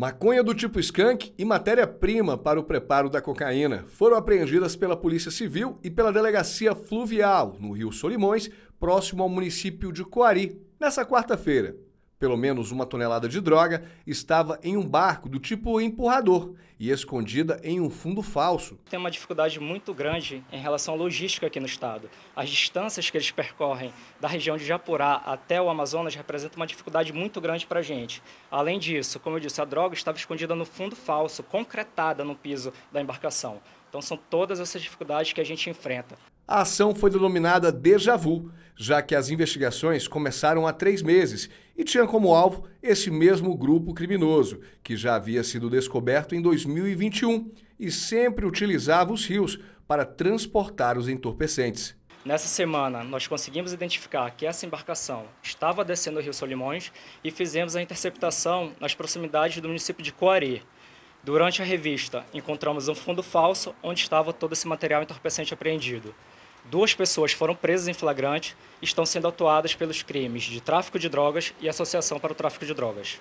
Maconha do tipo skunk e matéria-prima para o preparo da cocaína foram apreendidas pela Polícia Civil e pela Delegacia Fluvial, no Rio Solimões, próximo ao município de Coari, nessa quarta-feira pelo menos uma tonelada de droga, estava em um barco do tipo empurrador e escondida em um fundo falso. Tem uma dificuldade muito grande em relação à logística aqui no estado. As distâncias que eles percorrem da região de Japurá até o Amazonas representam uma dificuldade muito grande para a gente. Além disso, como eu disse, a droga estava escondida no fundo falso, concretada no piso da embarcação. Então são todas essas dificuldades que a gente enfrenta. A ação foi denominada Deja Vu já que as investigações começaram há três meses e tinha como alvo esse mesmo grupo criminoso, que já havia sido descoberto em 2021 e sempre utilizava os rios para transportar os entorpecentes. Nessa semana, nós conseguimos identificar que essa embarcação estava descendo o rio Solimões e fizemos a interceptação nas proximidades do município de Coari. Durante a revista, encontramos um fundo falso onde estava todo esse material entorpecente apreendido. Duas pessoas foram presas em flagrante e estão sendo atuadas pelos crimes de tráfico de drogas e associação para o tráfico de drogas.